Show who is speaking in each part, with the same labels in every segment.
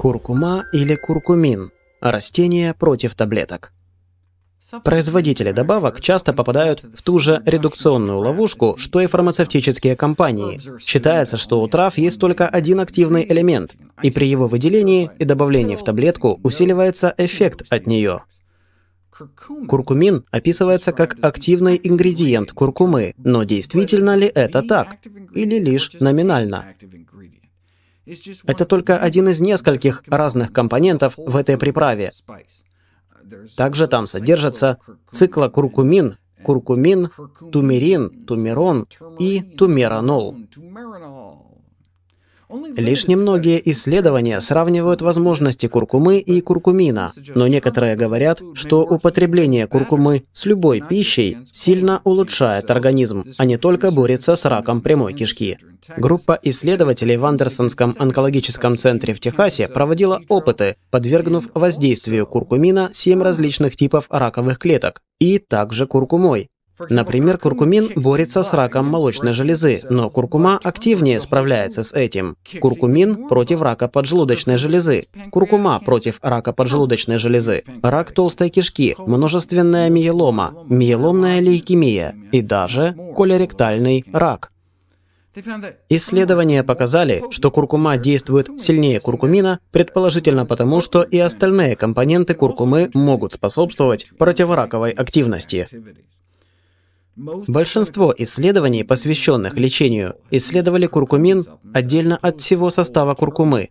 Speaker 1: Куркума или куркумин – растение против таблеток. Производители добавок часто попадают в ту же редукционную ловушку, что и фармацевтические компании. Считается, что у трав есть только один активный элемент, и при его выделении и добавлении в таблетку усиливается эффект от нее. Куркумин описывается как активный ингредиент куркумы, но действительно ли это так, или лишь номинально? Это только один из нескольких разных компонентов в этой приправе. Также там содержатся циклокуркумин, куркумин, тумерин, тумерон и тумеранол. Лишь немногие исследования сравнивают возможности куркумы и куркумина, но некоторые говорят, что употребление куркумы с любой пищей сильно улучшает организм, а не только борется с раком прямой кишки. Группа исследователей в Андерсонском онкологическом центре в Техасе проводила опыты, подвергнув воздействию куркумина семь различных типов раковых клеток и также куркумой, Например, куркумин борется с раком молочной железы, но куркума активнее справляется с этим. Куркумин против рака поджелудочной железы, куркума против рака поджелудочной железы, рак толстой кишки, множественная миелома, миеломная лейкемия и даже колеректальный рак. Исследования показали, что куркума действует сильнее куркумина, предположительно потому, что и остальные компоненты куркумы могут способствовать противораковой активности. Большинство исследований, посвященных лечению, исследовали куркумин отдельно от всего состава куркумы,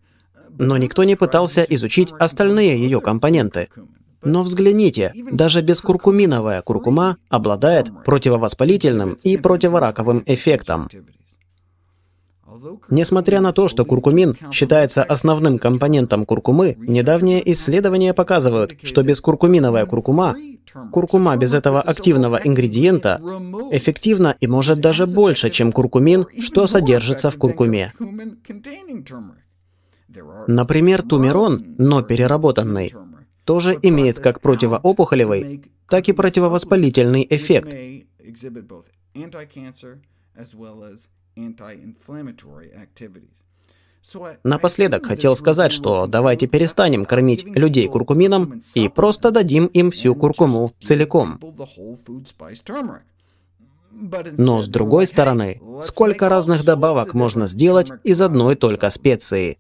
Speaker 1: но никто не пытался изучить остальные ее компоненты. Но взгляните, даже бескуркуминовая куркума обладает противовоспалительным и противораковым эффектом. Несмотря на то, что куркумин считается основным компонентом куркумы, недавние исследования показывают, что бескуркуминовая куркума, куркума без этого активного ингредиента, эффективна и может даже больше, чем куркумин, что содержится в куркуме. Например, тумерон, но переработанный, тоже имеет как противоопухолевый, так и противовоспалительный эффект. Напоследок хотел сказать, что давайте перестанем кормить людей куркумином и просто дадим им всю куркуму целиком. Но с другой стороны, сколько разных добавок можно сделать из одной только специи?